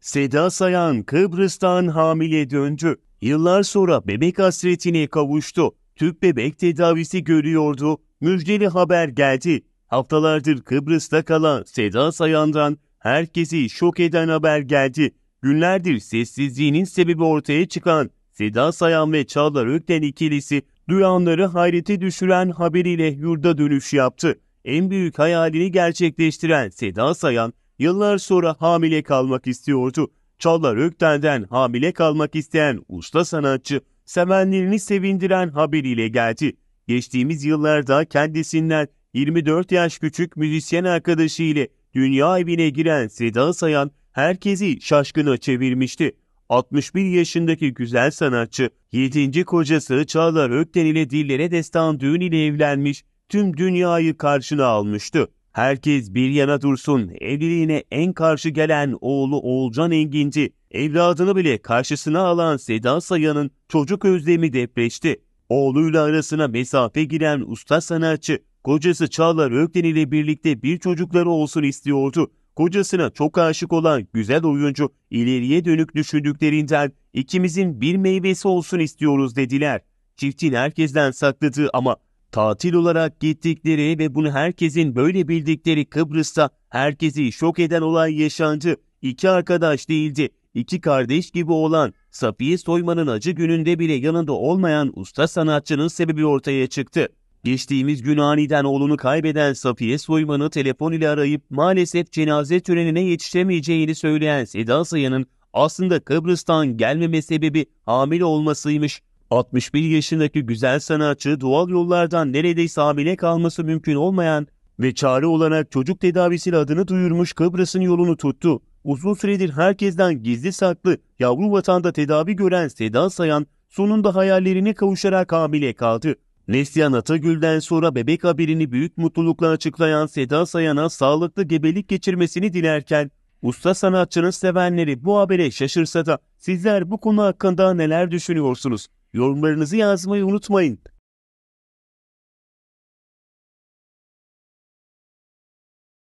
Seda Sayan Kıbrıs'tan hamile döndü. Yıllar sonra bebek hasretine kavuştu. Tüp bebek tedavisi görüyordu. Müjdeli haber geldi. Haftalardır Kıbrıs'ta kalan Seda Sayan'dan herkesi şok eden haber geldi. Günlerdir sessizliğinin sebebi ortaya çıkan Seda Sayan ve Çağlar Ökten ikilisi duyanları hayrete düşüren haberiyle yurda dönüş yaptı. En büyük hayalini gerçekleştiren Seda Sayan yıllar sonra hamile kalmak istiyordu. Çağlar Ökten'den hamile kalmak isteyen usta sanatçı sevenlerini sevindiren haberiyle geldi. Geçtiğimiz yıllarda kendisinden 24 yaş küçük müzisyen arkadaşı ile dünya evine giren Seda Sayan herkesi şaşkına çevirmişti. 61 yaşındaki güzel sanatçı, 7. kocası Çağlar Ökten ile dillere destan düğün ile evlenmiş, tüm dünyayı karşına almıştı. Herkes bir yana dursun, evliliğine en karşı gelen oğlu Oğulcan Enginci, evladını bile karşısına alan Seda Sayan'ın çocuk özlemi depreşti. Oğluyla arasına mesafe giren usta sanatçı, kocası Çağlar Ökten ile birlikte bir çocukları olsun istiyordu. Kocasına çok aşık olan güzel oyuncu ileriye dönük düşündüklerinden ikimizin bir meyvesi olsun istiyoruz dediler. Çiftin herkesten sakladığı ama Tatil olarak gittikleri ve bunu herkesin böyle bildikleri Kıbrıs'ta herkesi şok eden olay yaşandı. İki arkadaş değildi. İki kardeş gibi olan Safiye Soyman'ın acı gününde bile yanında olmayan usta sanatçının sebebi ortaya çıktı. Geçtiğimiz gün aniden oğlunu kaybeden Safiye Soyman'ı telefon ile arayıp maalesef cenaze törenine yetişemeyeceğini söyleyen Seda Sayan'ın aslında Kıbrıs'tan gelmeme sebebi hamile olmasıymış. 61 yaşındaki güzel sanatçı doğal yollardan neredeyse hamile kalması mümkün olmayan ve çare olarak çocuk tedavisiyle adını duyurmuş Kıbrıs'ın yolunu tuttu. Uzun süredir herkesten gizli saklı yavru vatanda tedavi gören Seda Sayan sonunda hayallerine kavuşarak hamile kaldı. Neslihan Atagül'den sonra bebek haberini büyük mutlulukla açıklayan Seda Sayan'a sağlıklı gebelik geçirmesini dilerken usta sanatçının sevenleri bu habere şaşırsa da sizler bu konu hakkında neler düşünüyorsunuz? Yorumlarınızı yazmayı unutmayın.